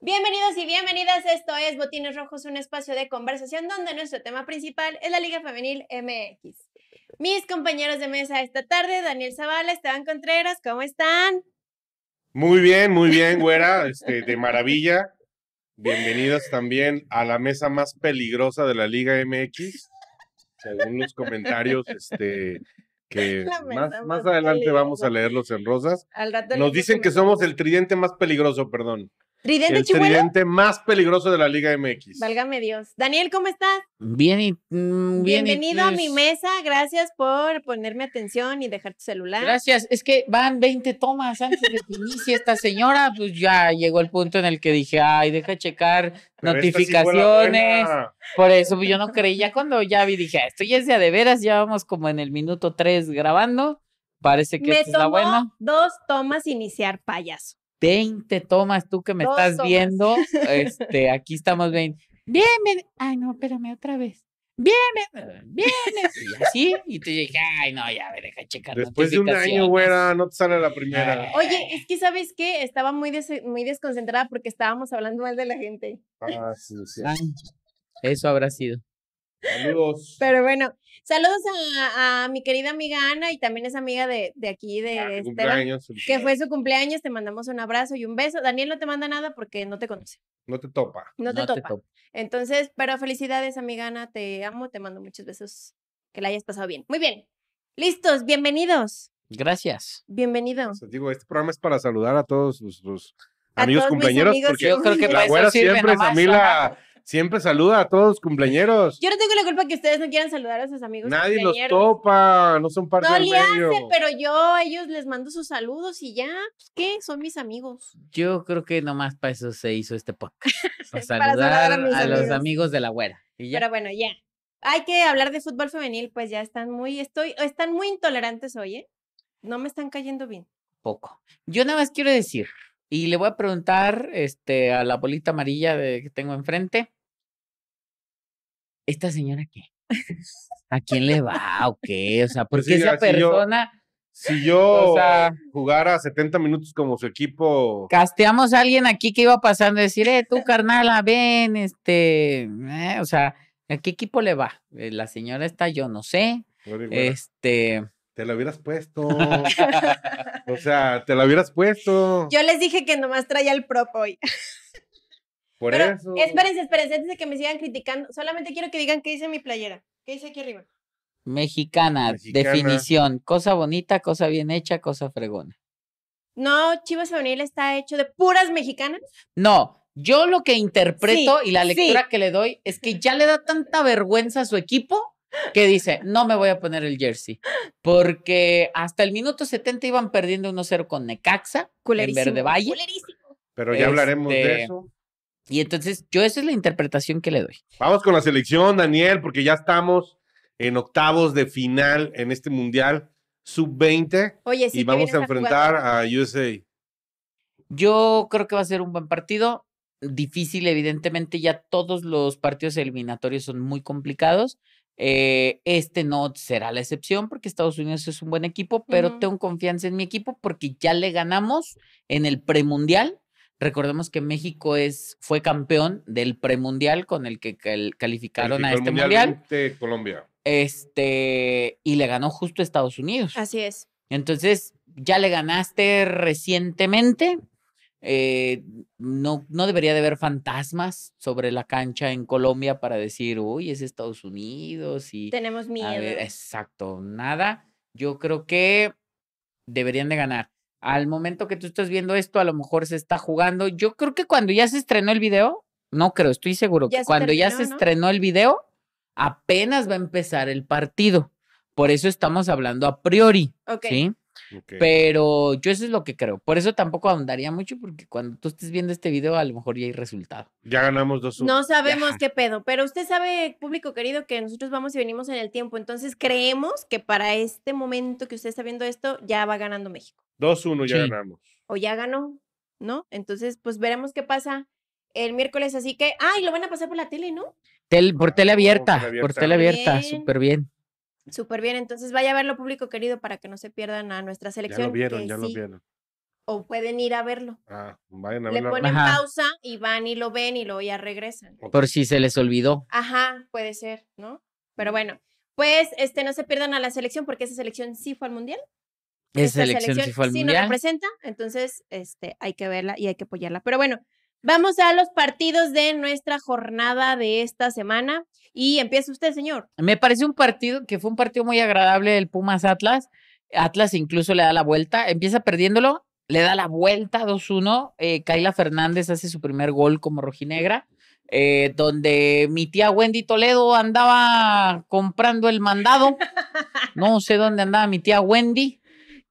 Bienvenidos y bienvenidas, esto es Botines Rojos, un espacio de conversación donde nuestro tema principal es la Liga Femenil MX. Mis compañeros de mesa esta tarde, Daniel Zavala, Esteban Contreras, ¿cómo están? Muy bien, muy bien, güera, este, de maravilla. Bienvenidos también a la mesa más peligrosa de la Liga MX, según los comentarios este, que más, más, adelante vamos a leerlos en rosas. Nos dicen que somos el tridente más peligroso, perdón. Tridente el tridente más peligroso de la Liga MX. Válgame Dios. Daniel, ¿cómo estás? Bien y mm, bienvenido a mi pues mesa. Gracias por ponerme atención y dejar tu celular. Gracias. Es que van 20 tomas antes de que inicie esta señora, pues ya llegó el punto en el que dije, "Ay, deja checar notificaciones." Por eso yo no creía cuando ya vi dije, ah, estoy ya es de, veras, ya vamos como en el minuto 3 grabando." Parece que Me la buena. Dos tomas iniciar payaso. 20 tomas tú que me estás viendo. Este, aquí estamos 20. Bien, bien. Ay, no, espérame otra vez. Bien, bien. Y así. Y te dije, ay, no, ya, me deja checar. Después de un año, güera, no te sale la primera. Oye, es que, ¿sabes qué? Estaba muy, muy desconcentrada porque estábamos hablando mal de la gente. Ah, sí, sí. eso habrá sido. Saludos. Pero bueno, saludos a, mi querida amiga Ana y también es amiga de, de aquí, de este que fue su cumpleaños. Te mandamos un abrazo y un beso. Daniel no te manda nada porque no te conoce. No te topa. No, te, topa. Entonces, pero felicidades, amiga Ana. Te amo, te mando muchos besos. Que la hayas pasado bien. Muy bien. Listos, bienvenidos. Gracias. Bienvenido. digo, este programa es para saludar a todos sus, amigos compañeros. porque yo creo que la güera siempre es Siempre saluda a todos los cumpleaños. Yo no tengo la culpa que ustedes no quieran saludar a sus amigos. Nadie los topa, no son parte del medio. le hace, pero yo a ellos les mando sus saludos y ya, pues, ¿qué? Son mis amigos. Yo creo que nomás para eso se hizo este podcast. Para saludar, a, los amigos de la güera. Y Pero bueno, ya. Hay que hablar de fútbol femenil, pues ya están muy, estoy, están muy intolerantes hoy, ¿eh? No me están cayendo bien. Poco. Yo nada más quiero decir, y le voy a preguntar este, a la bolita amarilla de, que tengo enfrente. ¿esta señora qué? ¿A quién le va o qué? O sea, pues porque esa persona... si yo o jugara 70 minutos como su equipo... Casteamos a alguien aquí que iba pasando a decir, eh, tú carnal, ven, este... Eh", o sea, ¿a qué equipo le va? Eh, la señora está, yo no sé. este... Te la hubieras puesto. o sea, te la hubieras puesto. Yo les dije que nomás traía el prop hoy. Por Pero, Espérense, espérense, antes de que me sigan criticando, solamente quiero que digan qué dice mi playera. ¿Qué dice aquí arriba? Mexicana, definición. Cosa bonita, cosa bien hecha, cosa fregona. No, Chivas Femenil está hecho de puras mexicanas. No, yo lo que interpreto y la lectura que le doy es que ya le da tanta vergüenza a su equipo que dice, no me voy a poner el jersey, porque hasta el minuto 70 iban perdiendo 1-0 con Necaxa, en Verde Valle. Culerísimo. Pero ya hablaremos de este, eso. Y entonces yo esa es la interpretación que le doy. Vamos con la selección, Daniel, porque ya estamos en octavos de final en este Mundial Sub-20. Oye, sí. Y vamos a enfrentar a, USA. Yo creo que va a ser un buen partido. Difícil, evidentemente, ya todos los partidos eliminatorios son muy complicados. Eh, este no será la excepción porque Estados Unidos es un buen equipo, pero tengo confianza en mi equipo porque ya le ganamos en el premundial Recordemos que México es, fue campeón del premundial con el que calificaron a este mundial. Colombia. Este, y le ganó justo Estados Unidos. Así es. Entonces, ya le ganaste recientemente. Eh, no, no debería de haber fantasmas sobre la cancha en Colombia para decir, uy, es Estados Unidos y... Tenemos miedo. exacto, nada. Yo creo que deberían de ganar al momento que tú estás viendo esto, a lo mejor se está jugando. Yo creo que cuando ya se estrenó el video, no creo, estoy seguro que cuando ya se estrenó el video, apenas va a empezar el partido. Por eso estamos hablando a priori. ¿sí? Pero yo eso es lo que creo. Por eso tampoco ahondaría mucho, porque cuando tú estés viendo este video, a lo mejor ya hay resultado. Ya ganamos dos. No sabemos qué pedo, pero usted sabe, público querido, que nosotros vamos y venimos en el tiempo. Entonces creemos que para este momento que usted está viendo esto, ya va ganando México. 2-1 ya ganamos. O ya ganó, ¿no? Entonces, pues veremos qué pasa el miércoles. Así que, ay, lo van a pasar por la tele, ¿no? por tele abierta, por tele abierta, súper bien. Súper bien. Entonces, vaya a verlo, público querido, para que no se pierdan a nuestra selección. Ya lo vieron, ya lo vieron. O pueden ir a verlo. Ah, vayan a verlo. Le ponen pausa y van y lo ven y luego ya regresan. Por si se les olvidó. Ajá, puede ser, ¿no? Pero bueno, pues este no se pierdan a la selección porque esa selección sí fue al mundial. Esa selección, selección sí, fue al representa, entonces este, hay que verla y hay que apoyarla. Pero bueno, vamos a los partidos de nuestra jornada de esta semana y empieza usted, señor. Me parece un partido que fue un partido muy agradable del Pumas Atlas. Atlas incluso le da la vuelta, empieza perdiéndolo, le da la vuelta 2-1. Eh, Kaila Fernández hace su primer gol como rojinegra. Eh, donde mi tía Wendy Toledo andaba comprando el mandado. No sé dónde andaba mi tía Wendy,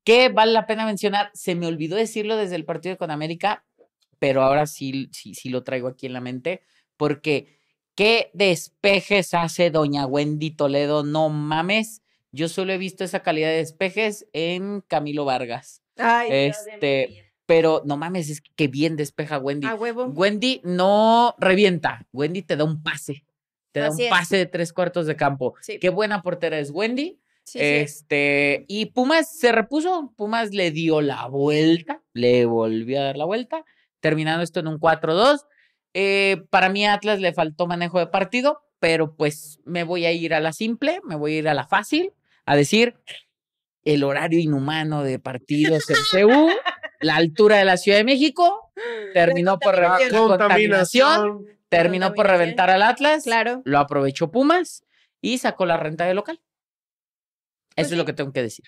que vale la pena mencionar, se me olvidó decirlo desde el partido con América, pero ahora sí, lo traigo aquí en la mente, porque qué despejes hace doña Wendy Toledo, no mames. Yo solo he visto esa calidad de despejes en Camilo Vargas. este, pero no mames, es que bien despeja Wendy. huevo. Wendy no revienta, Wendy te da un pase. Te da un pase de tres cuartos de campo. Qué buena portera es Wendy este, y Pumas se repuso, Pumas le dio la vuelta, le volvió a dar la vuelta, terminando esto en un 4-2. Eh, para mí Atlas le faltó manejo de partido, pero pues me voy a ir a la simple, me voy a ir a la fácil, a decir el horario inhumano de partidos en Seúl, la altura de la Ciudad de México, terminó por contaminación, terminó por reventar al Atlas, claro. lo aprovechó Pumas y sacó la renta de local. Pues Eso es lo que tengo que decir.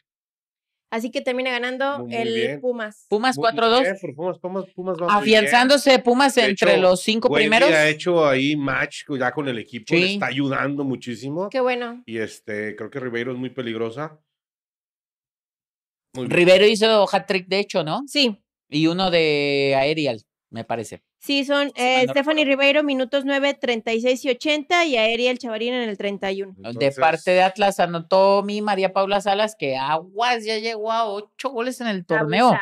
Así que termina ganando el Pumas. Pumas 4-2. Afianzándose Pumas entre los cinco primeros. Ha hecho ahí match ya con el equipo, le está ayudando muchísimo. Qué bueno. Y este, creo que Ribeiro es muy peligrosa. Muy Ribeiro hizo hat trick, de hecho, ¿no? Sí. Y uno de aerial me parece. Sí, son eh, Stephanie Ribeiro, minutos 9, 36 y 80, y Aéria el Chavarín en el 31. de parte de Atlas anotó mi María Paula Salas que Aguas ya llegó a 8 goles en el torneo.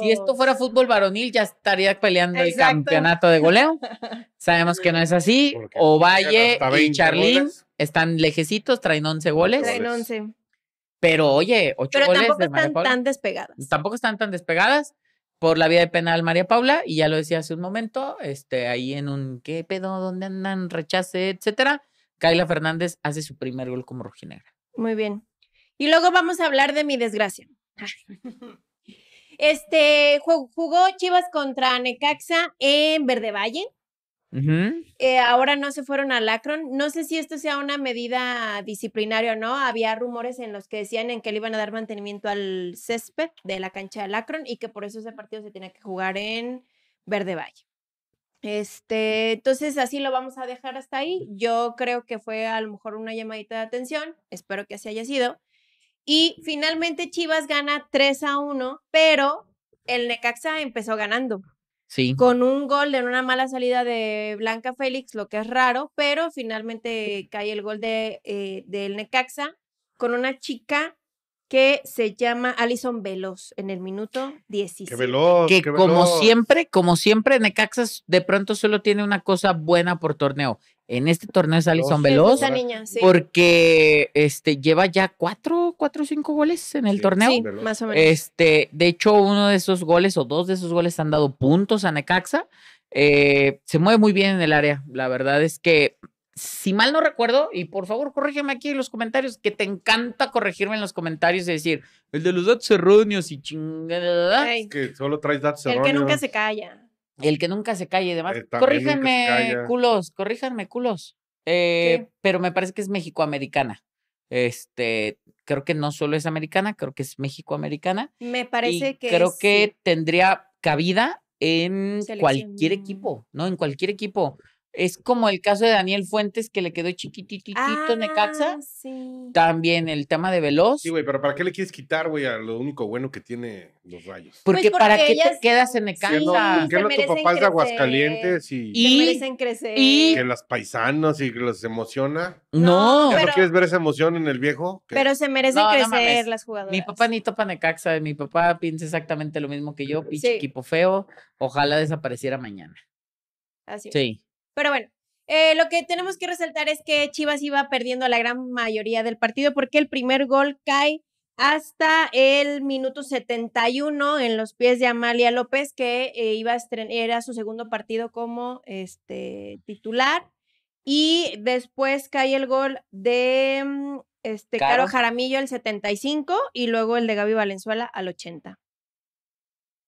Si esto fuera fútbol varonil, ya estaría peleando el campeonato de goleo. Sabemos que no es así. Ovalle y Charlín están lejecitos, traen 11 goles. Traen 11. Pero oye, 8 goles. Pero tampoco están tan despegadas. Tampoco están tan despegadas por la vía de penal María Paula, y ya lo decía hace un momento, este, ahí en un qué pedo, dónde andan, rechace, etcétera, Kaila Fernández hace su primer gol como rojinegra. Muy bien. Y luego vamos a hablar de mi desgracia. Este jugó Chivas contra Necaxa en Verde Valle. Eh, ahora no se fueron a Lacron No sé si esto sea una medida disciplinaria o no. Había rumores en los que decían en que le iban a dar mantenimiento al césped de la cancha de Lacron y que por eso ese partido se tenía que jugar en Verde Valle. Este, entonces así lo vamos a dejar hasta ahí. Yo creo que fue a lo mejor una llamadita de atención. Espero que así haya sido. Y finalmente Chivas gana 3 a 1, pero el Necaxa empezó ganando. Con un gol en una mala salida de Blanca Félix, lo que es raro, pero finalmente cae el gol de, eh, del Necaxa con una chica que se llama Alison Veloz en el minuto 16. que como siempre, como siempre, Necaxa de pronto solo tiene una cosa buena por torneo, en este torneo es Alison Veloz. Porque este, lleva ya cuatro, cuatro o cinco goles en el torneo. más o menos. Este, de hecho, uno de esos goles o dos de esos goles han dado puntos a Necaxa. Eh, se mueve muy bien en el área. La verdad es que, si mal no recuerdo, y por favor corrígeme aquí en los comentarios, que te encanta corregirme en los comentarios y decir, el de los datos erróneos y chingada. Que solo traes datos erróneos. El que nunca se calla. El que nunca se calle, y demás eh, corríjanme, culos, corríjanme, culos. Eh, pero me parece que es México-americana. Este, creo que no solo es americana, creo que es México-americana. Me parece y que. Creo que tendría cabida en cualquier equipo, ¿no? En cualquier equipo. Es como el caso de Daniel Fuentes que le quedó chiquititito en Necaxa. Ah, También el tema de Veloz. Sí, güey, pero ¿para qué le quieres quitar, güey, a lo único bueno que tiene los rayos? Pues porque, ¿para qué te quedas en Necaxa? Sí, que no tu papá es de Aguascalientes y, y crecer. Y, que las paisanas y que los emociona. No. pero, no quieres ver esa emoción en el viejo? Pero se merecen crecer las jugadoras. Mi papá ni topa Necaxa, mi papá piensa exactamente lo mismo que yo, pinche equipo feo. Ojalá desapareciera mañana. Así. Sí. Pero bueno, eh, lo que tenemos que resaltar es que Chivas iba perdiendo la gran mayoría del partido porque el primer gol cae hasta el minuto 71 en los pies de Amalia López, que eh, iba a era su segundo partido como este, titular. Y después cae el gol de mm, este, Caro. Jaramillo al 75 y luego el de Gaby Valenzuela al 80.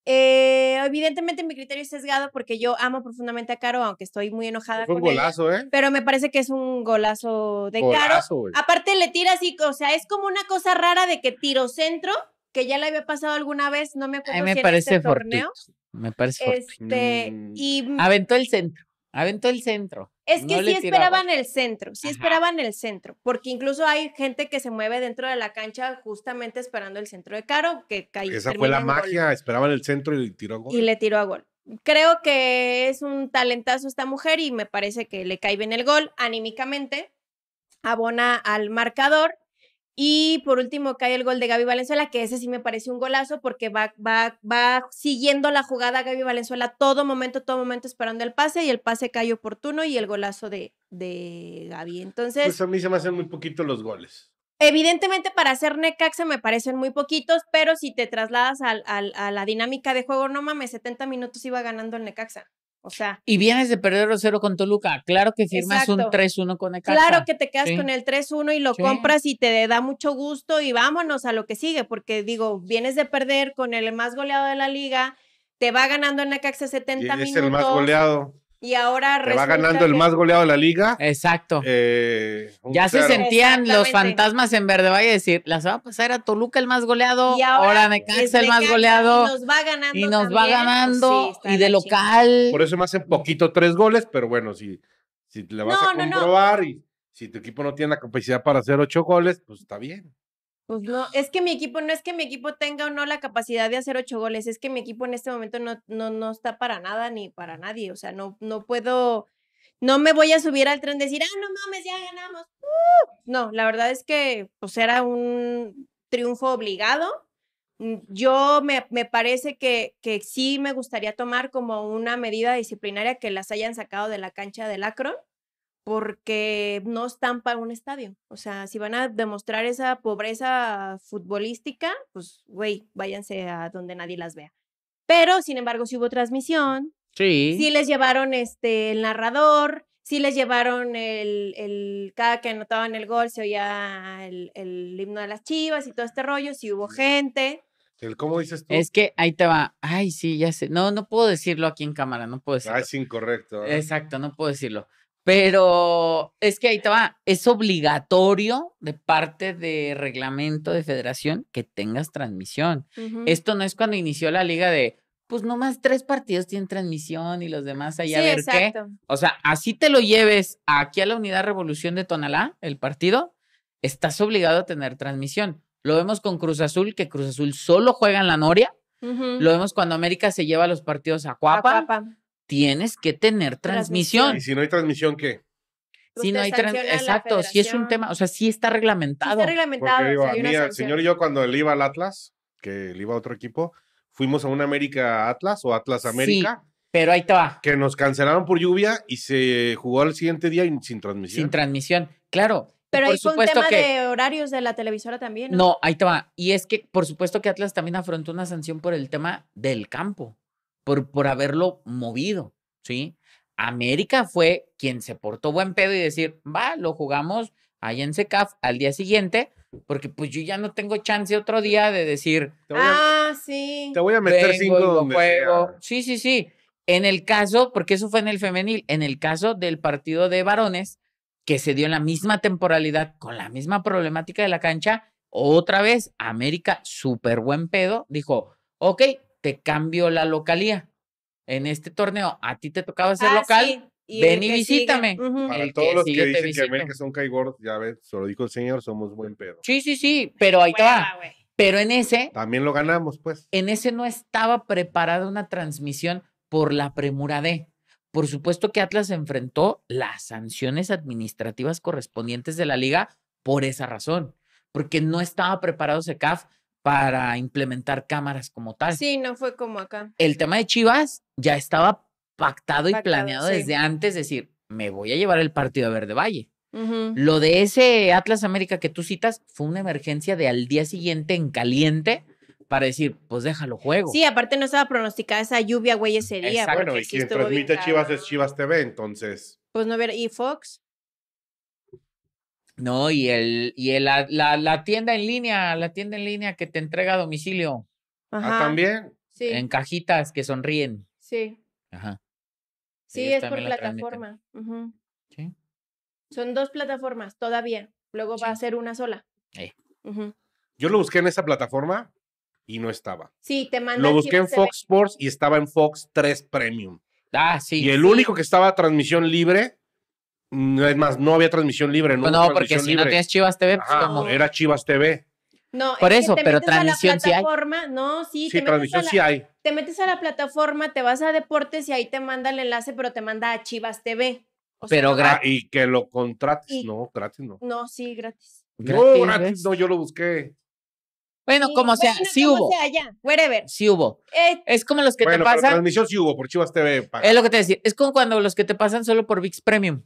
Eh, evidentemente mi criterio es sesgado porque yo amo profundamente a Caro, aunque estoy muy enojada. golazo, ¿eh? Pero me parece que es un golazo de Caro. Aparte le tira así, o sea, es como una cosa rara de que tiro centro, que ya le había pasado alguna vez, no me acuerdo. Este parece este torneo. Me parece este, mm. Aventó el centro, aventó el centro. Es que sí esperaban el centro, sí esperaban el centro, porque incluso hay gente que se mueve dentro de la cancha justamente esperando el centro de Caro, que cae. Esa fue la magia, esperaban el centro y tiró a gol. Y le tiró a gol. Creo que es un talentazo esta mujer y me parece que le cae bien el gol anímicamente, abona al marcador y por último cae el gol de Gaby Valenzuela, que ese sí me parece un golazo porque va, va, va siguiendo la jugada Gaby Valenzuela todo momento, todo momento esperando el pase y el pase cae oportuno y el golazo de, de Gaby. Pues Entonces... Pues a mí se me hacen muy poquitos los goles. Evidentemente para hacer Necaxa me parecen muy poquitos, pero si te trasladas a, a la dinámica de juego, no mames, 70 minutos iba ganando el Necaxa. Y vienes de perder 0 con Toluca. Claro que firmas un 3-1 con Ecaxa Claro que te quedas con el 3-1 y lo compras y te da mucho gusto y vámonos a lo que sigue, porque digo, vienes de perder con el más goleado de la liga, te va ganando en Ecaxa 70 Es el más goleado. Y ahora va ganando el más goleado de la liga. Exacto. Eh, ya se sentían los fantasmas en Verde Valle decir, las va a pasar a Toluca el más goleado, ahora, me cansa el más goleado. Y nos va ganando. Y nos va pues ganando, y de local. Por eso me hacen poquito tres goles, pero bueno, si, si le vas a comprobar y si tu equipo no tiene la capacidad para hacer ocho goles, pues está bien. Pues no, es que mi equipo, no es que mi equipo tenga o no la capacidad de hacer ocho goles, es que mi equipo en este momento no, no, no está para nada ni para nadie, o sea, no, no puedo, no me voy a subir al tren de decir, ah, no mames, ya ganamos. ¡Uh! No, la verdad es que pues era un triunfo obligado. Mm, yo me, parece que, que, sí me gustaría tomar como una medida disciplinaria que las hayan sacado de la cancha del acro, porque no están para un estadio. O sea, si van a demostrar esa pobreza futbolística, pues, güey, váyanse a donde nadie las vea. Pero, sin embargo, si hubo transmisión. Sí. Sí les llevaron este, el narrador, sí les llevaron el, el cada que anotaban el gol se oía el, el himno de las chivas y todo este rollo, sí hubo gente. ¿Cómo dices tú? Es que ahí te va. Ay, sí, ya sé. No, no puedo decirlo aquí en cámara, no puedo decirlo. Ah, es incorrecto. ¿eh? Exacto, no puedo decirlo. Pero es que ahí te va, es obligatorio de parte de reglamento de federación que tengas transmisión. Esto no es cuando inició la liga de, pues nomás tres partidos tienen transmisión y los demás allá a ver qué. O sea, así te lo lleves aquí a la unidad Revolución de Tonalá, el partido, estás obligado a tener transmisión. Lo vemos con Cruz Azul, que Cruz Azul solo juega en la Noria. Lo vemos cuando América se lleva los partidos a Cuapa tienes que tener transmisión. Y si no hay transmisión, ¿qué? si pues no hay exacto, si es un tema, o sea, si está reglamentado. está reglamentado. el señor y yo cuando él iba al Atlas, que él iba a otro equipo, fuimos a un América Atlas o Atlas América. Sí, pero ahí te va. Que nos cancelaron por lluvia y se jugó al siguiente día sin transmisión. Sin transmisión, claro. Pero por supuesto un tema que, de horarios de la televisora también. ¿no? no, ahí te va. Y es que, por supuesto que Atlas también afrontó una sanción por el tema del campo por, haberlo movido, ¿sí? América fue quien se portó buen pedo y decir, va, lo jugamos ahí en SECAF al día siguiente, porque pues yo ya no tengo chance otro día de decir, ah, sí. Te voy a meter cinco el juego. Sí, sí, sí. En el caso, porque eso fue en el femenil, en el caso del partido de varones, que se dio en la misma temporalidad, con la misma problemática de la cancha, otra vez América, súper buen pedo, dijo, ok, te cambio la localía. En este torneo, a ti te tocaba ser ah, local. Ven y visítame. Para todos los que dicen que América son caigordos, ya ves, se lo dijo el señor, somos buen pedo. Sí, sí, sí, pero ahí está Pero en ese. También lo ganamos, pues. En ese no estaba preparada una transmisión por la premura de. Por supuesto que Atlas enfrentó las sanciones administrativas correspondientes de la liga por esa razón, porque no estaba preparado SECAF para implementar cámaras como tal. Sí, no fue como acá. El tema de Chivas ya estaba pactado, y planeado desde antes, decir, me voy a llevar el partido a Verde Valle. Lo de ese Atlas América que tú citas fue una emergencia de al día siguiente en caliente para decir, pues déjalo juego. Sí, aparte no estaba pronosticada esa lluvia, güey, ese día. bueno, y quien transmite Chivas es Chivas TV, entonces. Pues no ver, y Fox. No, y el, y la, tienda en línea, la tienda en línea que te entrega a domicilio. Ah, Ajá. también. Sí. En cajitas que sonríen. Sí. Ajá. Sí, es por plataforma. Sí. Son dos plataformas todavía. Luego va a ser una sola. Eh. Yo lo busqué en esa plataforma y no estaba. Sí, te mandé. Lo busqué en Fox Sports y estaba en Fox 3 Premium. Ah, sí. Y el único que estaba a transmisión libre no, es más, no había transmisión libre. No, no porque si no tienes Chivas TV, pues como... Era Chivas TV. No, por eso, pero transmisión la sí hay. No, sí, transmisión sí hay. Te metes a la plataforma, te vas a deportes y ahí te manda el enlace, pero te manda a Chivas TV. pero gratis. Ah, y que lo contrates, no, gratis no. No, sí, gratis. No, gratis, no, yo lo busqué. Bueno, como sea, si sí como hubo. Sea allá, wherever. Sí hubo. Eh, es como los que te pasan. Pero transmisión sí hubo por Chivas TV. Es lo que te decía. Es como cuando los que te pasan solo por VIX Premium.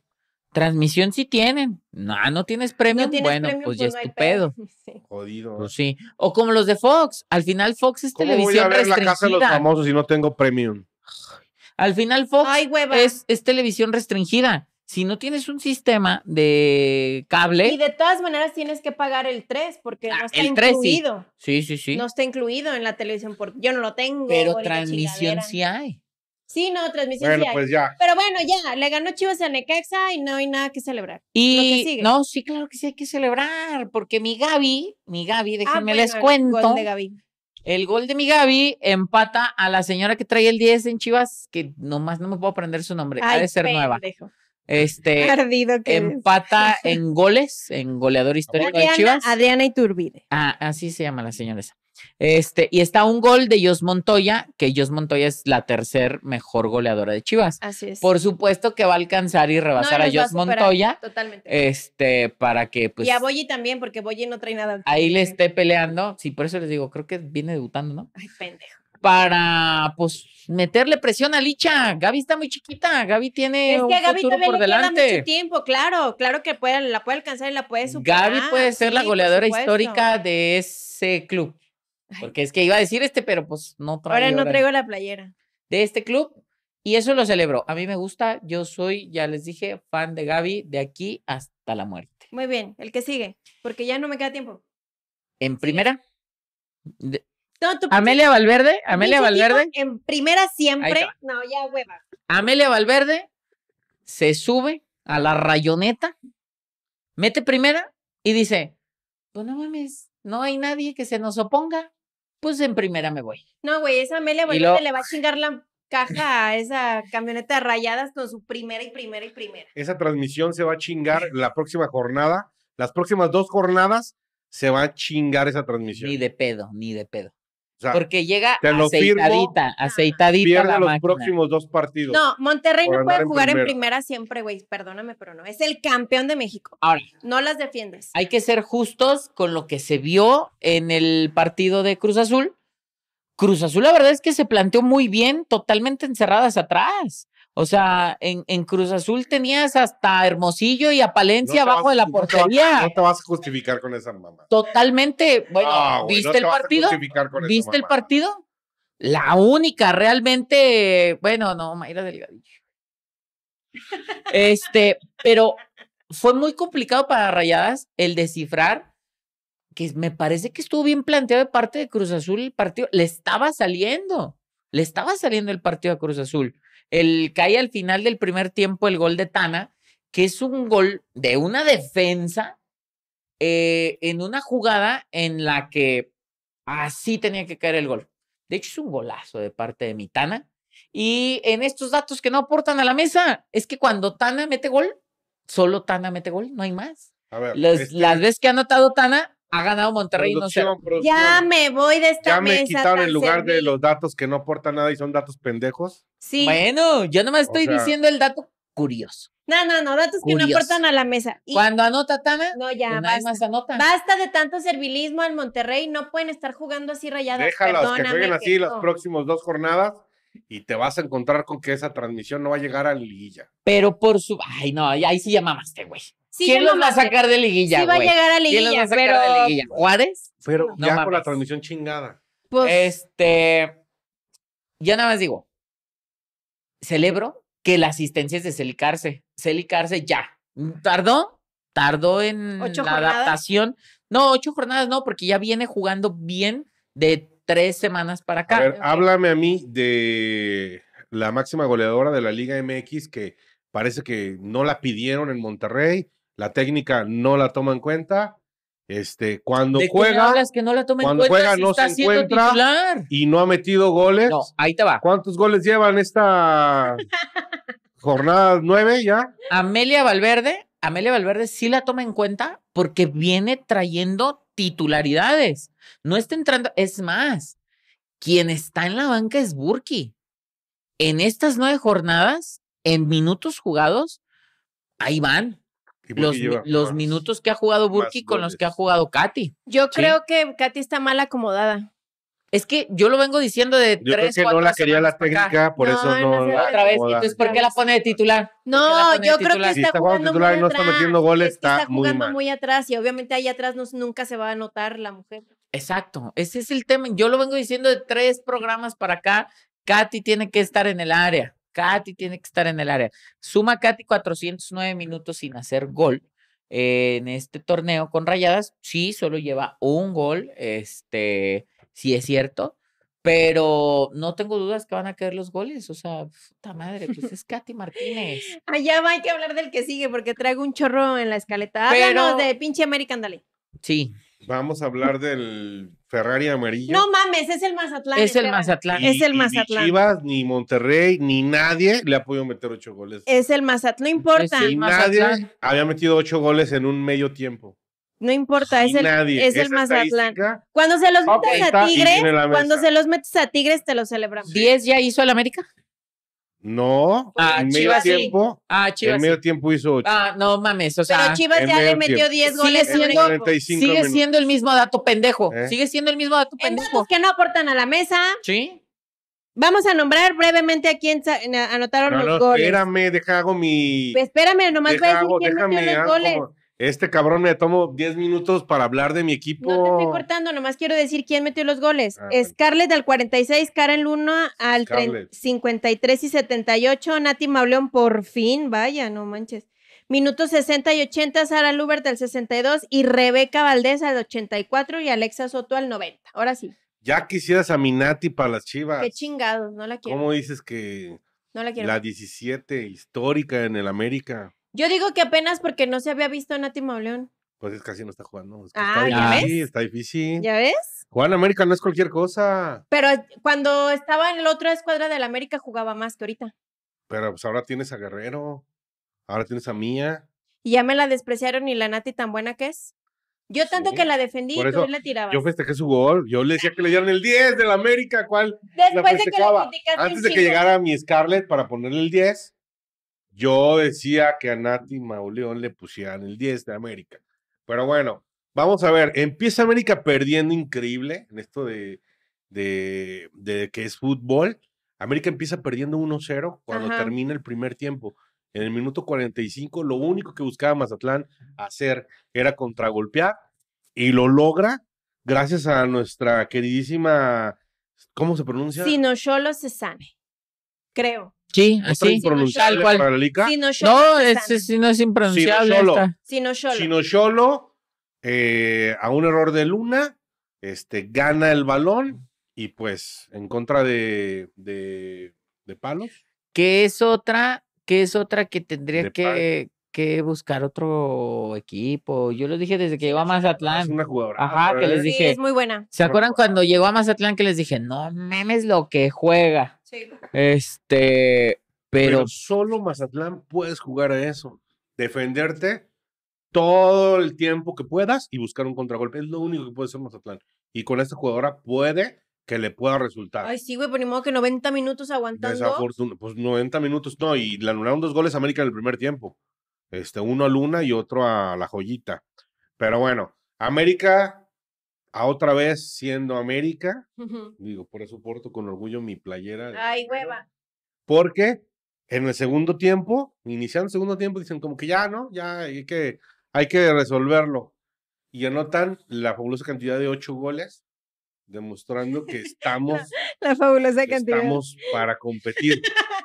Transmisión sí tienen. No, no tienes premium, bueno, pues, ya estupendo pues, Sí. Jodido. Pues o como los de Fox. Al final Fox es televisión la casa de los famosos si no tengo premium? Al final Fox es, televisión restringida si no tienes un sistema de cable. Y de todas maneras tienes que pagar el 3 porque no ah, está el incluido. sí. sí, sí, No está incluido en la televisión porque yo no lo tengo. Pero transmisión sí hay. Sí, no, transmisión. pues ya. Pero bueno, ya, le ganó Chivas a Necaxa y no hay nada que celebrar. Y no, sí, claro que sí hay que celebrar, porque mi Gaby, mi Gaby, ah, déjenme les cuento. El gol de mi Gaby empata a la señora que trae el 10 en Chivas, que nomás no me puedo aprender su nombre, ha de ser nueva. Este Perdido que empata en goles, en goleador histórico de Chivas. Adriana Iturbide. Ah, así se llama la señora esa. Este, y está un gol de Jos Montoya, que Jos Montoya es la tercer mejor goleadora de Chivas. Por supuesto que va a alcanzar y rebasar a Jos Montoya. Totalmente. Este, para que pues. Y a Boyi también, porque Boyi no trae nada. Ahí le esté peleando. Sí, por eso les digo, creo que viene debutando, ¿no? Ay, pendejo para pues meterle presión a Licha. Gaby está muy chiquita, Gaby tiene es que Gaby futuro por delante. mucho tiempo, claro, claro que puede, la puede alcanzar y la puede superar. Gaby puede ser la goleadora histórica de ese club. Porque es que iba a decir este, pero pues no traigo. Ahora no traigo la playera. De este club. Y eso lo celebro. A mí me gusta. Yo soy, ya les dije, fan de Gaby de aquí hasta la muerte. Muy bien. El que sigue. Porque ya no me queda tiempo. En primera. Amelia Valverde. Amelia Valverde. En primera siempre. No, ya hueva. Amelia Valverde se sube a la rayoneta, mete primera y dice: Pues no mames, no hay nadie que se nos oponga pues en primera me voy. No, güey, esa Amelia le va a chingar la caja a esa camioneta de rayadas con su primera y primera y primera. Esa transmisión se va a chingar la próxima jornada. Las próximas dos jornadas se va a chingar esa transmisión. Ni de pedo, ni de pedo porque llega aceitadita, ah. aceitadita. Pierde los próximos dos partidos. No, Monterrey no puede jugar en primera, siempre, güey. Perdóname, pero no. Es el campeón de México. Ahora. No las defiendes. Hay que ser justos con lo que se vio en el partido de Cruz Azul. Cruz Azul, la verdad es que se planteó muy bien, totalmente encerradas atrás. O sea, en, Cruz Azul tenías hasta Hermosillo y a Palencia abajo de la portería. No te, vas a justificar con esa mamá. Totalmente. Bueno, ah, ¿viste el partido? ¿Viste el partido? La única realmente, bueno, no, Mayra Delgadillo. Este, pero fue muy complicado para Rayadas el descifrar que me parece que estuvo bien planteado de parte de Cruz Azul el partido. Le estaba saliendo, le estaba saliendo el partido a Cruz Azul el cae al final del primer tiempo el gol de Tana, que es un gol de una defensa eh, en una jugada en la que así tenía que caer el gol. De hecho, es un golazo de parte de mi Tana. Y en estos datos que no aportan a la mesa, es que cuando Tana mete gol, solo Tana mete gol, no hay más. A ver, Las este veces que ha anotado Tana, ha ganado Monterrey, no sé. Ya me voy de esta mesa. Ya me quitaron en lugar de los datos que no aportan nada y son datos pendejos. Sí. Bueno, yo no me estoy diciendo el dato curioso. No, no, no, datos que no aportan a la mesa. Cuando anota Tana, no, ya, pues basta. Más Basta de tanto servilismo al Monterrey, no pueden estar jugando así rayadas. Déjalos que jueguen así las dos jornadas y te vas a encontrar con que esa transmisión no va a llegar a liguilla. Pero por su. Ay, no, ahí sí ya mamaste, güey. ¿Quién los va a sacar de liguilla? Sí, va a llegar a liguilla. ¿Quién a pero... liguilla? Pero ya la transmisión chingada. Pues... Este. Ya nada más digo. Celebro que la asistencia es de Celicarse. Celicarse ya. Tardó, tardó en la adaptación. No, ocho jornadas no, porque ya viene jugando bien de tres semanas para acá. A ver, háblame a mí de la máxima goleadora de la Liga MX que parece que no la pidieron en Monterrey, la técnica no la toma en cuenta. Este, cuando juega, que no cuando juega no se encuentra y no ha metido goles. No, ahí te va. ¿Cuántos goles llevan esta jornada nueve ya? Amelia Valverde, Amelia Valverde sí la toma en cuenta porque viene trayendo titularidades. No está entrando, es más, quien está en la banca es Burki. En estas nueve jornadas, en minutos jugados, ahí van. Los, los minutos que ha jugado Burki con los que ha jugado Katy. Yo creo que Katy está mal acomodada. Es que yo lo vengo diciendo de tres, que no la quería la técnica, por eso no, otra vez. Entonces, ¿por qué la pone de titular? No, yo creo que está, jugando, titular, muy no está metiendo goles, jugando muy, atrás y obviamente ahí atrás nunca se va a notar la mujer. Exacto, ese es el tema. Yo lo vengo diciendo de tres programas para acá. Katy tiene que estar en el área. Katy tiene que estar en el área. Suma Katy 409 minutos sin hacer gol en este torneo con Rayadas. Sí, solo lleva un gol, este, sí es cierto, pero no tengo dudas que van a caer los goles. O sea, puta madre, pues es Katy Martínez. Allá va, hay que hablar del que sigue porque traigo un chorro en la escaleta. Háblanos de pinche América, Sí, Vamos a hablar del Ferrari amarillo. No mames, es el Mazatlán. Es el Mazatlán. es el Mazatlán. Ni Chivas, ni Monterrey, ni nadie le ha podido meter ocho goles. Es el Mazatlán, no importa. nadie había metido ocho goles en un medio tiempo. No importa, es el, es Mazatlán. Cuando se los metes a Tigres, cuando se los metes a Tigres, te lo celebramos. ¿Diez ya hizo el América? No, ah, en medio tiempo. Ah, en medio tiempo hizo 8. Ah, no mames, o sea. Pero Chivas ya le metió 10 goles. Sigue, siendo, ¿Eh? sigue siendo el mismo dato pendejo. Sigue siendo el mismo dato pendejo. que no aportan a la mesa. Sí. Vamos a nombrar brevemente a quién anotaron el los goles. Espérame, deja hago mi. espérame, nomás voy a decir quién metió los goles. Este cabrón me tomo 10 minutos para hablar de mi equipo. No te estoy cortando, nomás quiero decir quién metió los goles. Ah, Scarlett al 46, Karen Luna al 53 y 78, Nati Mauleón por fin, vaya, no manches. Minutos 60 y 80, Sara Lubert al 62 y Rebeca Valdés al 84 y Alexa Soto al 90. Ahora sí. Ya quisieras a mi Nati para las chivas. Qué chingados, no la quiero. ¿Cómo dices que.? La 17, histórica en el América. Yo digo que apenas porque no se había visto a Nati Mauleón. Pues es casi no está jugando. ah, está ¿ya difícil, está difícil. ¿Ya ves? Juan América no es cualquier cosa. Pero cuando estaba en la otra escuadra del América jugaba más que ahorita. Pero pues ahora tienes a Guerrero, ahora tienes a Mía. Y ya me la despreciaron y la Nati tan buena que es. Yo tanto que la defendí y tú la tirabas. Yo festejé su gol. Yo le decía que le dieran el 10 del América, ¿cuál? Después de que la criticaste Antes de que llegara mi Scarlett para ponerle el 10, yo decía que a Nati Mauleón le pusieran el 10 de América. Pero bueno, vamos a ver. Empieza América perdiendo increíble en esto de, de, que es fútbol. América empieza perdiendo 1-0 cuando termina el primer tiempo. En el minuto 45, lo único que buscaba Mazatlán hacer era contragolpear y lo logra gracias a nuestra queridísima, ¿cómo se pronuncia? Sinocholo Cesane creo. Sí, así. Tal no, es, no es impronunciable. Sino solo. Sino eh, a un error de Luna, este, gana el balón y pues en contra de, de, palos. Que es otra, que es otra que tendría que, que buscar otro equipo. Yo lo dije desde que llegó a Mazatlán. Es una jugadora. Ajá, ah, que les dije. es muy buena. ¿Se acuerdan cuando llegó a Mazatlán que les dije, no memes lo que juega? Este, pero... solo Mazatlán puedes jugar a eso. Defenderte todo el tiempo que puedas y buscar un contragolpe. Es lo único que puede hacer Mazatlán. Y con esta jugadora puede que le pueda resultar. Ay, sí, güey, pero pues ni modo que 90 minutos aguantando. pues 90 minutos no, y le anularon dos goles a América en el primer tiempo. Este, uno a Luna y otro a la joyita. Pero bueno, América a otra vez siendo América. Digo, por eso porto con orgullo mi playera. Ay, hueva. Porque en el segundo tiempo, iniciando el segundo tiempo, dicen como que ya, ¿no? Ya hay que, hay que resolverlo. Y anotan la fabulosa cantidad de ocho goles, demostrando que estamos. la, fabulosa que cantidad. Estamos para competir.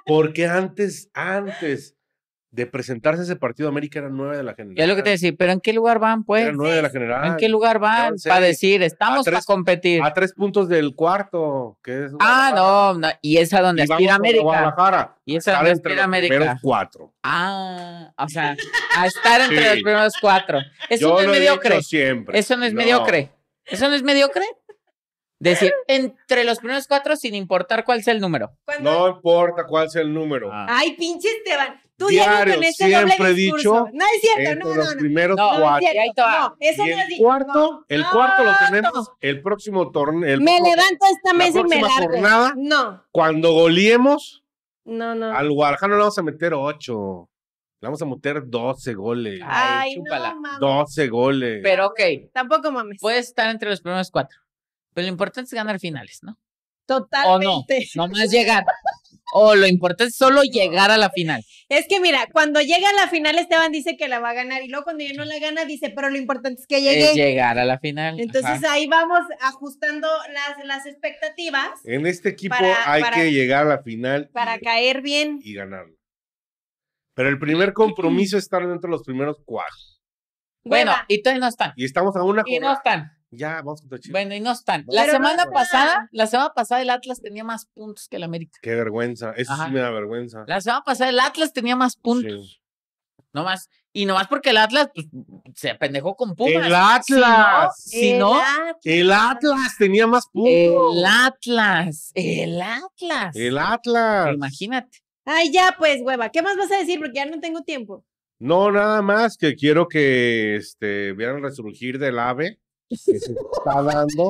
Porque antes, antes de presentarse ese partido, América era nueve de la general. Es lo que te decía, pero ¿en qué lugar van, pues? Era nueve de la general. ¿En qué lugar van? Para decir, estamos para competir. A tres puntos del cuarto, que es. Ah, no, y es a donde y aspira América. Guadalajara. Y es a donde aspira los Primeros cuatro. Ah, o sea, a estar entre los primeros cuatro. Eso no es mediocre. Eso no es mediocre. Eso no es mediocre. Decir, entre los primeros cuatro sin importar cuál sea el número. No importa cuál sea el número. Ah. Ay, pinche Esteban. Tú Diario, con siempre dicho. No es cierto, entre no, no, los primeros cuatro. Es no, eso no es el cuarto, el cuarto lo tenemos el próximo torneo. Me levanto esta mesa y me largo. nada. No. Cuando goleemos, no, no. Al Guadalajara no le vamos a meter ocho. Le vamos a meter 12 goles. Ay, chúpala. 12 goles. Pero ok. Tampoco mames. Puedes estar entre los primeros cuatro. Pero lo importante es ganar finales, ¿no? Totalmente. O no, nomás llegar. o lo importante es solo llegar a la final. Es que mira, cuando llega a la final Esteban dice que la va a ganar y luego cuando ya no la gana dice, pero lo importante es que llegue. Es llegar a la final. Entonces ahí vamos ajustando las, las expectativas. En este equipo hay que llegar a la final. Para caer bien. Y ganarlo. Pero el primer compromiso es estar dentro de los primeros cuatro. Bueno, y todavía no están. Y estamos a una Y no están. Ya, vamos con tu Chivas. Bueno, y no están. La semana pasada, la semana pasada el Atlas tenía más puntos que el América. Qué vergüenza, eso sí me da vergüenza. La semana pasada el Atlas tenía más puntos. No más. Y más porque el Atlas pues, se pendejó con Pumas. El Atlas. Si no, el, Atlas. tenía más puntos. El Atlas. El Atlas. El Atlas. Imagínate. Ay, ya pues, hueva. ¿Qué más vas a decir? Porque ya no tengo tiempo. No, nada más que quiero que este, vieran resurgir del AVE que se está dando.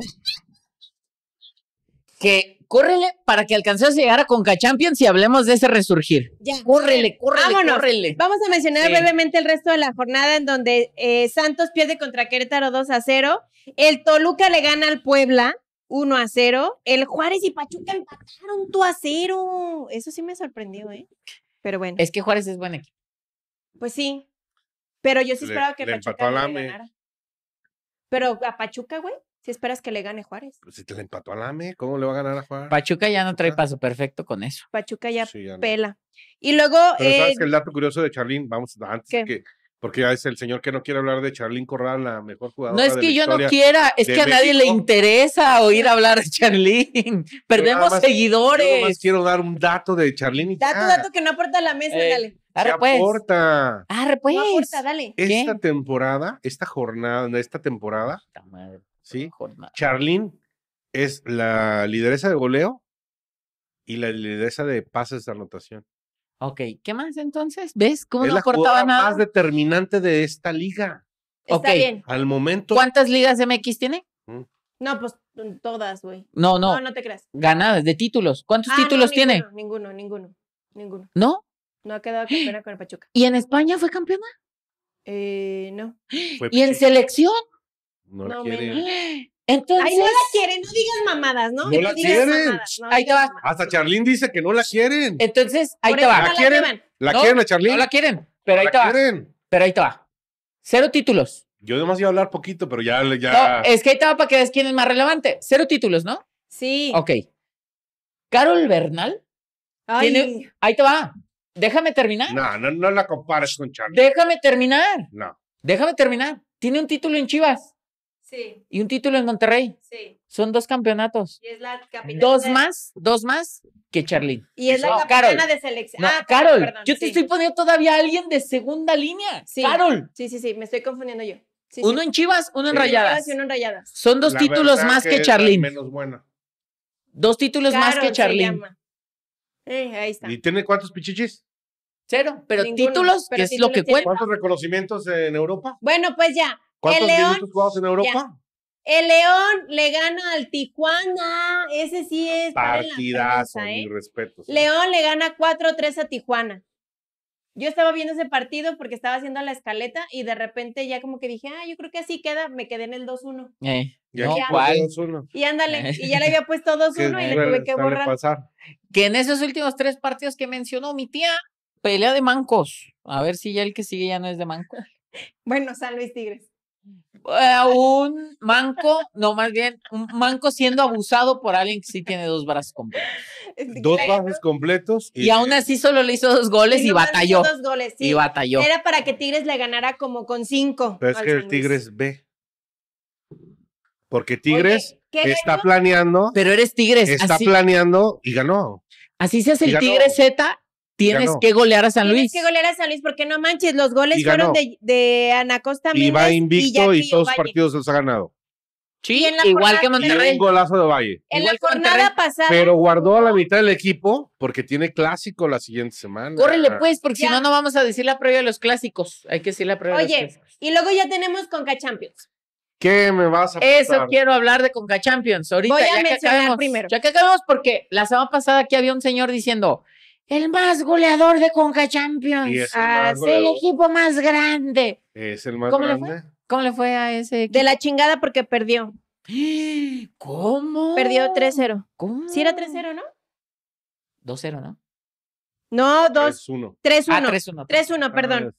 Que córrele para que alcancemos a llegar a Conca Champions y hablemos de ese resurgir. Córrele, córrele, córrele. Vamos a mencionar brevemente el resto de la jornada en donde eh, Santos pierde contra Querétaro 2 a 0. El Toluca le gana al Puebla 1 a 0. El Juárez y Pachuca empataron 2 a 0. Eso sí me sorprendió, ¿eh? Pero bueno. Es que Juárez es buen equipo. Pues sí. Pero yo sí esperaba que Pachuca empató ganara. Pero a Pachuca, güey, si esperas que le gane Juárez. Pues si te le empató al AME, ¿cómo le va a ganar a Juárez? Pachuca ya no trae paso perfecto con eso. Pachuca ya, pela. Y luego. Pero sabes eh, que el dato curioso de Charlín, vamos, antes que porque ya es el señor que no quiere hablar de Charlín Corral, la mejor jugadora. No es que yo no quiera, es que a nadie le interesa oír hablar de Charlín. Perdemos seguidores. Yo más quiero dar un dato de Charlín Dato, dato que no aporta a la mesa, eh, dale. ¡A pues. aporta. Arre No aporta, pues. dale. Esta temporada, esta jornada, esta temporada. madre, sí. Jornada. Charlín es la lideresa de goleo y la lideresa de pases de anotación. Ok, ¿qué más entonces? ¿Ves cómo es no la aportaba nada? más determinante de esta liga. Ok, Al momento. ¿Cuántas ligas MX tiene? Mm. No, pues mm, todas, güey. No, no. No, no te creas. Ganadas, de títulos. ¿Cuántos ah, títulos tiene? Ninguno, ninguno, ninguno. ¿No? No ha quedado campeona con el Pachuca. ¿Y en España fue campeona? Eh, no. ¿Y en selección? No, no quiere. Entonces. no la quieren, no digas mamadas, ¿no? No la quieren. ahí te va. Hasta Charlín dice que no la quieren. Entonces, ahí te va. ¿La, quieren? ¿La quieren a Charlín? No la quieren, pero ahí te va. Pero ahí te va. Cero títulos. Yo además iba a hablar poquito, pero ya. ya... No, es que ahí te va para que veas quién es más relevante. Cero títulos, ¿no? Sí. Ok. Carol Bernal. Ahí te va. Déjame terminar. No, no, la compares con Charlín. Déjame terminar. No. Déjame terminar. Tiene un título en Chivas. Y un título en Monterrey. Son dos campeonatos. Dos más, dos más que Charly Y es la campeona de selección. Ah, Carol, yo te estoy poniendo todavía a alguien de segunda línea. Sí. Carol. Sí, sí, sí, me estoy confundiendo yo. uno en Chivas, uno en Rayadas. Son dos títulos más que, Charly Menos buena. Dos títulos más que Charly eh, ahí está. ¿Y tiene cuántos pichichis? Cero, pero títulos, es lo que cuenta. ¿Cuántos reconocimientos en Europa? Bueno, pues ya, ¿Cuántos minutos jugados en Europa? El León le gana al Tijuana. Ese sí ah, es. Partidazo, mi ¿eh? respeto. ¿eh? León le gana 4-3 a Tijuana. Yo estaba viendo ese partido porque estaba haciendo la escaleta y de repente ya como que dije, ah, yo creo que así queda, me quedé en el 2-1. Eh, y, ándale, y ya le había puesto 2-1 y le tuve que borrar. Que en esos últimos tres partidos que mencionó mi tía, pelea de mancos. A ver si ya el que sigue ya no es de mancos. bueno, San Luis Tigres. Eh, un manco, no más bien, un manco siendo abusado por alguien que sí tiene dos brazos completos. Dos brazos completos. Y, aún así solo le hizo dos goles y, batalló. Y batalló. Era para que Tigres le ganara como con cinco. Pero es que el Tigres ve. Porque Tigres está planeando. Pero eres Tigres. Está planeando y ganó. Así se hace el Tigre Z Tienes que golear a San Luis. Tienes que golear a San Luis, porque no manches, los goles fueron de, de Anacosta Y va invicto y, todos los partidos los ha ganado. Sí, igual que Monterrey. Un golazo de Valle. En la jornada pasada. Pero guardó a la mitad del equipo porque tiene clásico la siguiente semana. Córrele pues, porque si no, no vamos a decir la previa de los clásicos. Hay que decir la previa Oye, de los clásicos. y luego ya tenemos Conca Champions. ¿Qué me vas a Eso quiero hablar de Conca Champions. Ahorita Voy a ya mencionar que primero. Ya que acabamos, porque la semana pasada aquí había un señor diciendo el más goleador de Conca Champions. es ah, el, equipo más grande. Es el más ¿Cómo grande. Le fue? ¿Cómo le fue a ese equipo? De la chingada porque perdió. ¿Cómo? Perdió 3-0. ¿Cómo? Sí era 3-0, ¿no? 2-0, ¿no? No, 2 3-1. 3-1. 3-1, perdón.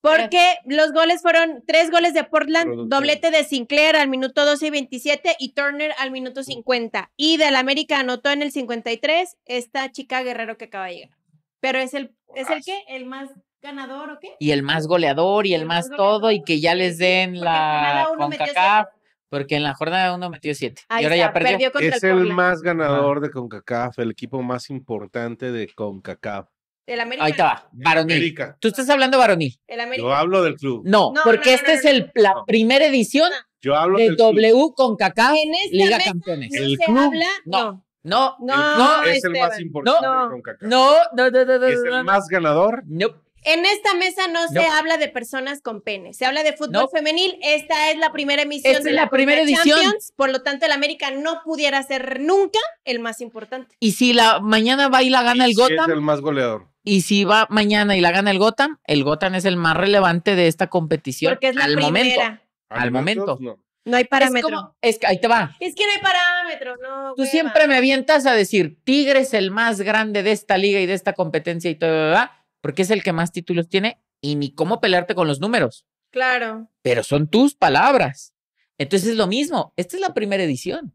Porque los goles fueron tres goles de Portland, doblete de Sinclair al minuto 12 y 27 y Turner al minuto 50. Y del América anotó en el 53 esta chica guerrero que acaba de llegar. Pero es el, ¿es el qué? ¿El más ganador o qué? Y el más goleador y el, más, todo y que ya les den la CONCACAF. Porque en la jornada uno metió siete. y ahora ya perdió. es el, más ganador de CONCACAF, el equipo más importante de CONCACAF. El América. Ahí está va, Tú estás hablando varonil. Yo hablo del club. No, porque esta es el, la primera edición de del W CONCACAF este Liga Campeones. ¿El club? no. No, no, no. Es el más importante no, con Concacaf. No, no, no, no, no Es el más ganador. No. En esta mesa no se habla de personas con pene, se habla de fútbol femenil. Esta es la primera emisión de es la, primera edición. por lo tanto, el América no pudiera ser nunca el más importante. Y si la mañana va y la gana el si Gotham. Es el más goleador. Y si va mañana y la gana el Gotham, el Gotham es el más relevante de esta competición. Porque es la al primera. Momento, al momento. No hay parámetro. Es, que ahí te va. Es que no hay parámetro, no. Tú siempre me avientas a decir, Tigres es el más grande de esta liga y de esta competencia y todo, ¿verdad? porque es el que más títulos tiene y ni cómo pelearte con los números. Claro. Pero son tus palabras. Entonces es lo mismo. Esta es la primera edición.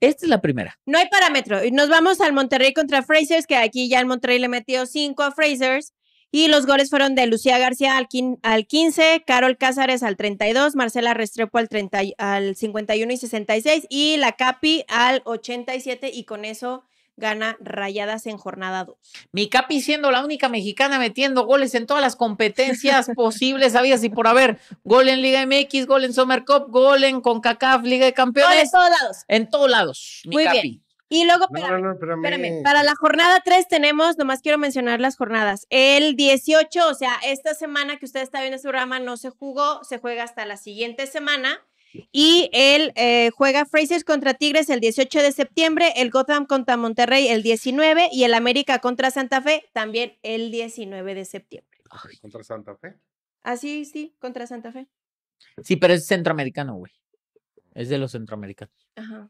Esta es la primera. No hay parámetro. nos vamos al Monterrey contra Frasers, que aquí ya el Monterrey le metió cinco a Frasers. Y los goles fueron de Lucía García al, al 15, Carol Cázares al 32, Marcela Restrepo al, 30, al 51 y 66 y la Capi al 87 y con eso gana Rayadas en jornada 2. Mi Capi siendo la única mexicana metiendo goles en todas las competencias posibles, sabías, y por haber gol en Liga MX, gol en Summer Cup, gol en CONCACAF, Liga de Campeones. en todos lados. En todos lados, mi Capi. Y luego, para la jornada 3 tenemos, nomás quiero mencionar las jornadas. El 18, o sea, esta semana que usted está viendo su este programa no se jugó, se juega hasta la siguiente semana. Y él eh, juega Frasers contra Tigres el 18 de septiembre, el Gotham contra Monterrey el 19 y el América contra Santa Fe también el 19 de septiembre. ¿Contra Santa Fe? Ah, sí, sí, contra Santa Fe. Sí, pero es centroamericano, güey. Es de los centroamericanos. Ajá.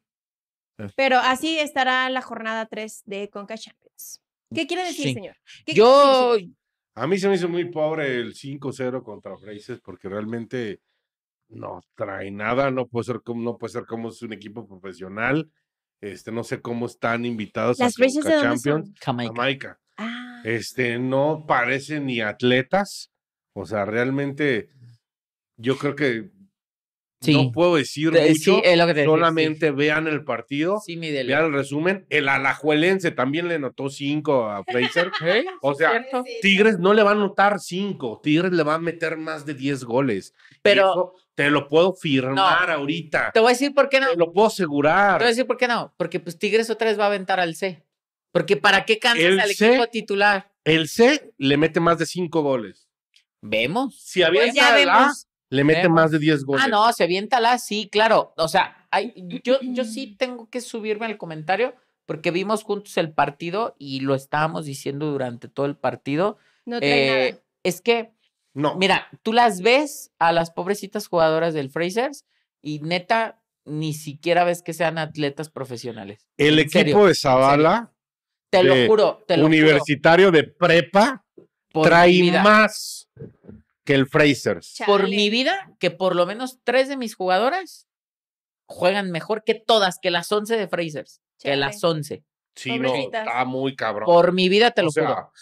Pero así estará la jornada 3 de Conca Champions. ¿Qué quiere decir, señor? Yo. A mí se me hizo muy pobre el 5-0 contra Freises porque realmente no trae nada, no puede ser como, no puede ser como es un equipo profesional. Este, no sé cómo están invitados Las a de Jamaica. Jamaica. Ah. Este, no parecen ni atletas. O sea, realmente yo creo que no puedo decir mucho. solamente vean el partido. vean el resumen. El Alajuelense también le notó cinco a Fraser. ¿Eh? O sea, Tigres no le va a notar cinco Tigres le va a meter más de 10 goles. Pero. te lo puedo firmar ahorita. Te voy a decir por qué no. Te lo puedo asegurar. Te voy a decir por qué no. Porque pues Tigres otra vez va a aventar al C. Porque ¿para qué cansas el al equipo titular? El C le mete más de cinco goles. Vemos. Si había le mete ¿Eh? más de 10 goles. Ah, no, se avienta sí, claro. O sea, yo, yo sí tengo que subirme al comentario porque vimos juntos el partido y lo estábamos diciendo durante todo el partido. No trae eh, nada. Es que, no. mira, tú las ves a las pobrecitas jugadoras del Frasers y neta, ni siquiera ves que sean atletas profesionales. El equipo de Zavala, te lo juro, te lo universitario de prepa, trae más que el Frasers Por mi vida, que por lo menos tres de mis jugadoras juegan mejor que todas, que las once de Frasers, que las once Sí, no, está muy cabrón. Por mi vida te lo juro.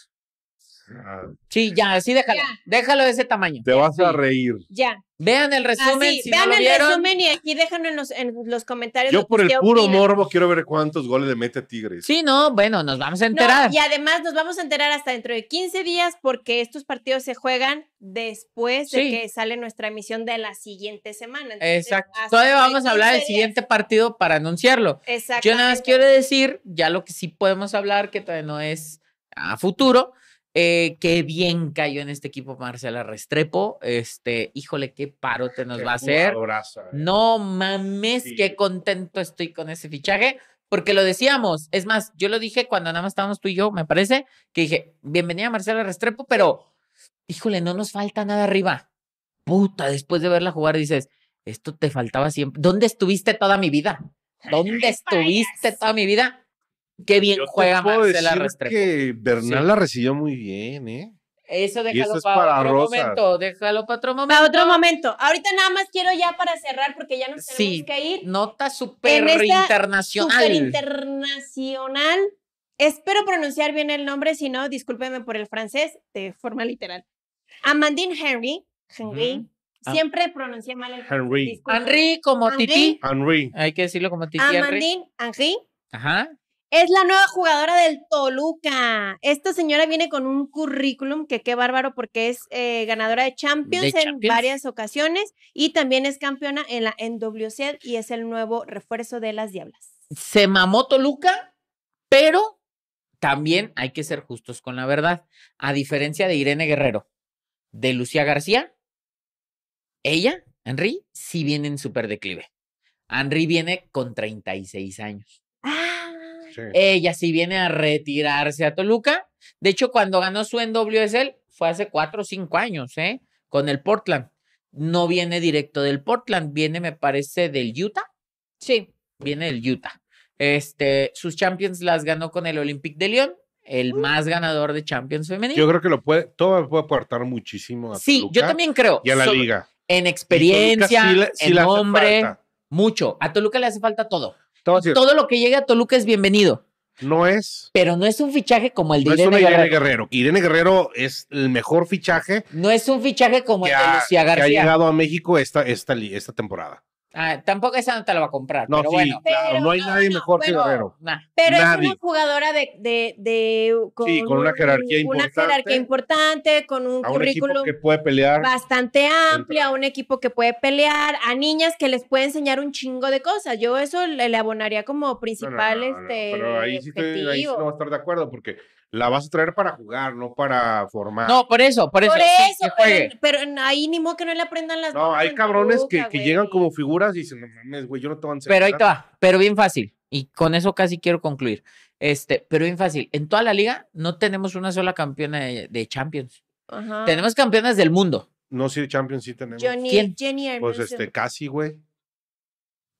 Ah. Sí, ya, sí, déjalo. Déjalo de ese tamaño. Te vas a reír. Ya. Vean el resumen. vean el resumen y aquí déjanos en los, comentarios. Yo, por el puro morbo, quiero ver cuántos goles le mete a Tigres. Sí, no, bueno, nos vamos a enterar. y además nos vamos a enterar hasta dentro de 15 días porque estos partidos se juegan después de que sale nuestra emisión de la siguiente semana. Exacto. Todavía vamos a hablar del siguiente partido para anunciarlo. Exacto. Yo nada más quiero decir, ya lo que sí podemos hablar, que todavía no es a futuro, eh, qué bien cayó en este equipo Marcela Restrepo. Este, híjole, qué paro te nos va a hacer. Eh. No mames, qué contento estoy con ese fichaje. Porque lo decíamos, es más, yo lo dije cuando nada más estábamos tú y yo, me parece, que dije, bienvenida Marcela Restrepo, pero híjole, no nos falta nada arriba. Puta, después de verla jugar dices, esto te faltaba siempre. ¿Dónde estuviste toda mi vida? ¿Dónde estuviste toda mi vida? Qué bien Yo juega Marcela Restrepo. que Bernal la recibió muy bien, ¿eh? Eso déjalo para, otro momento, déjalo para otro momento. Para otro momento. Ahorita nada más quiero ya para cerrar porque ya nos tenemos que ir. Nota super internacional. Super internacional. Espero pronunciar bien el nombre, si no, discúlpeme por el francés de forma literal. Amandine Henry, Henry. Ah. Siempre pronuncié mal el Henry. Henry como Titi. Henry. Hay que decirlo como Titi. Amandine Ajá. Es la nueva jugadora del Toluca. Esta señora viene con un currículum que qué bárbaro porque es eh, ganadora de Champions en varias ocasiones y también es campeona en la NWC y es el nuevo refuerzo de las Diablas. Se mamó Toluca, pero también hay que ser justos con la verdad. A diferencia de Irene Guerrero, de Lucía García, ella, Henry, sí viene en super declive. Henry viene con 36 años. Ella sí viene a retirarse a Toluca. De hecho, cuando ganó su NWSL fue hace cuatro o cinco años, ¿eh? Con el Portland. No viene directo del Portland, viene, me parece, del Utah. Sí. Viene del Utah. Este, sus Champions las ganó con el Olympic de Lyon, el mm. más ganador de Champions femenino. Yo creo que lo puede, todo puede aportar muchísimo a Sí, yo también creo. Y la liga. En experiencia, en nombre, mucho. A Toluca le hace falta todo. Todo lo que llegue a Toluca es bienvenido. No es. Pero no es un fichaje como el de Irene, Guerrero. Irene Guerrero. es el mejor fichaje. No es un fichaje como el de Lucía García. Que ha llegado a México esta, esta temporada. Ah, tampoco esa no te la va a comprar. No, sí, claro, no hay nadie mejor que Guerrero. Pero es una jugadora de. con, sí, con una jerarquía importante. Una jerarquía importante, con un, un currículum. que puede pelear. Bastante amplio un equipo que puede pelear, a niñas que les puede enseñar un chingo de cosas. Yo eso le, abonaría como principal este. pero ahí sí, estoy, no va a estar de acuerdo, porque la vas a traer para jugar, no para formar. No, por eso, por eso. Por eso, pero, ahí ni modo que no le aprendan las. No, hay cabrones que llegan como figuras y dicen, güey, yo no Pero ahí te va, pero bien fácil. Y con eso casi quiero concluir. Este, pero bien fácil. En toda la liga no tenemos una sola campeona de, Champions. Tenemos campeonas del mundo. No, sí, Champions sí tenemos. ¿Quién? Pues este, casi, güey.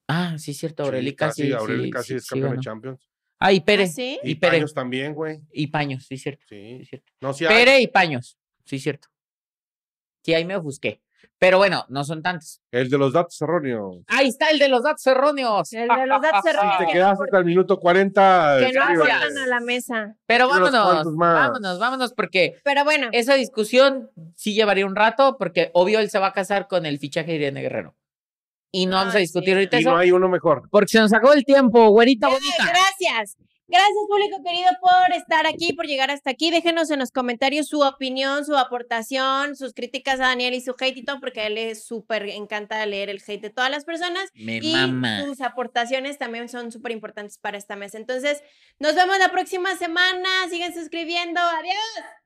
Ah, sí, cierto, Aureli casi. Aureli casi es campeona de Champions. Ah, y Pérez. ¿Ah, y, Paños también, güey. Y Paños, sí, cierto. Sí. cierto. No, Pérez y Paños, sí, cierto. Sí, ahí me ofusqué. Pero bueno, no son tantos. El de los datos erróneos. Ahí está el de los datos erróneos. El de los datos erróneos. Si te quedas hasta el minuto 40. Que este, no aportan a la mesa. Pero vámonos, vámonos, vámonos, porque Pero bueno. esa discusión sí llevaría un rato, porque obvio él se va a casar con el fichaje de Irene Guerrero. Y no vamos a discutir ahorita y no hay uno mejor. Porque se nos sacó el tiempo, güerita eh, bonita. Gracias. Gracias, público querido, por estar aquí, por llegar hasta aquí. Déjenos en los comentarios su opinión, su aportación, sus críticas a Daniel y su hate y todo, porque a él le súper encanta leer el hate de todas las personas. Me y sus aportaciones también son súper importantes para esta mesa. Entonces, nos vemos la próxima semana. Sigan suscribiendo. Adiós.